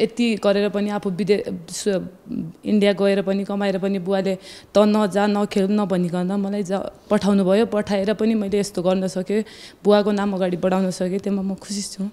यति गरेर पनि आफू विदेश इन्डिया गएर पनि कमाएर पनि बुवाले त नजा नखेल नभनिकन मलाई जा पठाउनु भयो पठाएर पनि मैले यस्तो गर्न सकेँ बुवाको नाम अगाडि बढाउन सकेँ त्यसमा म खुसी छु